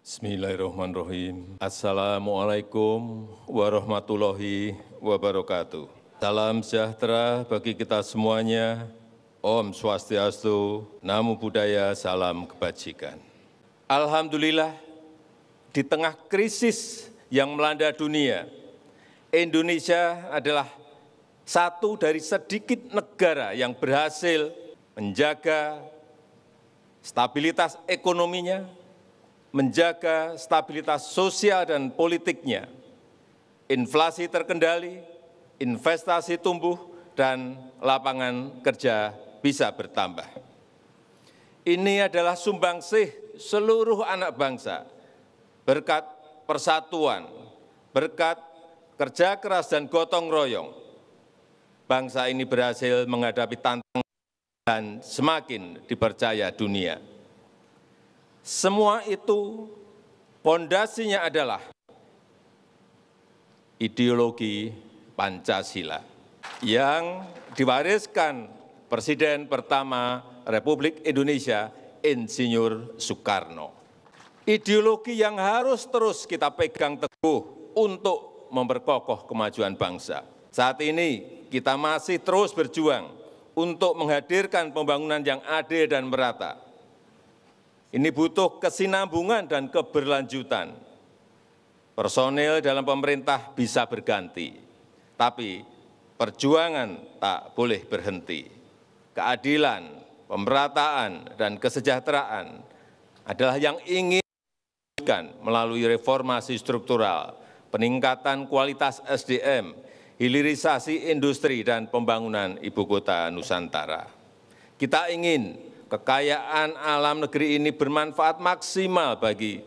Bismillahirrahmanirrahim. Assalamualaikum warahmatullahi wabarakatuh. Salam sejahtera bagi kita semuanya. Om Swastiastu, Namo Buddhaya, Salam Kebajikan. Alhamdulillah, di tengah krisis yang melanda dunia, Indonesia adalah satu dari sedikit negara yang berhasil menjaga stabilitas ekonominya, menjaga stabilitas sosial dan politiknya, inflasi terkendali, investasi tumbuh, dan lapangan kerja bisa bertambah. Ini adalah sumbangsih seluruh anak bangsa berkat persatuan, berkat kerja keras dan gotong royong. Bangsa ini berhasil menghadapi tantangan dan semakin dipercaya dunia. Semua itu pondasinya adalah ideologi Pancasila yang diwariskan Presiden pertama Republik Indonesia Insinyur Soekarno. Ideologi yang harus terus kita pegang teguh untuk memperkokoh kemajuan bangsa. Saat ini kita masih terus berjuang untuk menghadirkan pembangunan yang adil dan merata. Ini butuh kesinambungan dan keberlanjutan. Personil dalam pemerintah bisa berganti, tapi perjuangan tak boleh berhenti. Keadilan, pemerataan, dan kesejahteraan adalah yang ingin melalui reformasi struktural, peningkatan kualitas SDM, hilirisasi industri dan pembangunan ibu kota Nusantara. Kita ingin kekayaan alam negeri ini bermanfaat maksimal bagi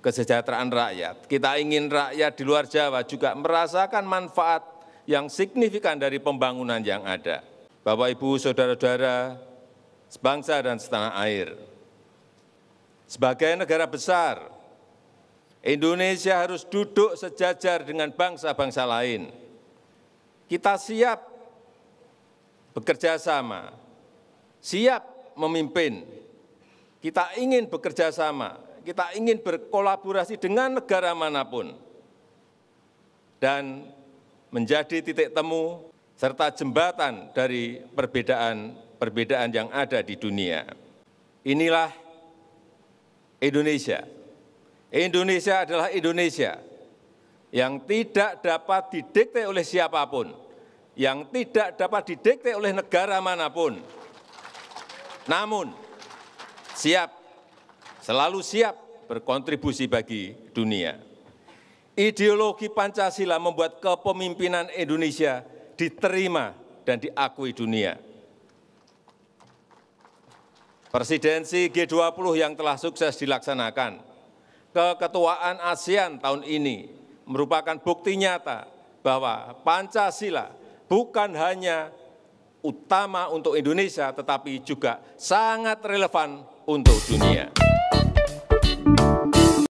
kesejahteraan rakyat. Kita ingin rakyat di luar Jawa juga merasakan manfaat yang signifikan dari pembangunan yang ada. Bapak, Ibu, Saudara-saudara, sebangsa dan setanah air. Sebagai negara besar, Indonesia harus duduk sejajar dengan bangsa-bangsa lain kita siap bekerja sama, siap memimpin, kita ingin bekerja sama, kita ingin berkolaborasi dengan negara manapun, dan menjadi titik temu serta jembatan dari perbedaan-perbedaan yang ada di dunia. Inilah Indonesia. Indonesia adalah Indonesia yang tidak dapat didikte oleh siapapun, yang tidak dapat didikte oleh negara manapun. Namun, siap, selalu siap berkontribusi bagi dunia. Ideologi Pancasila membuat kepemimpinan Indonesia diterima dan diakui dunia. Presidensi G20 yang telah sukses dilaksanakan, keketuaan ASEAN tahun ini merupakan bukti nyata bahwa Pancasila bukan hanya utama untuk Indonesia, tetapi juga sangat relevan untuk dunia.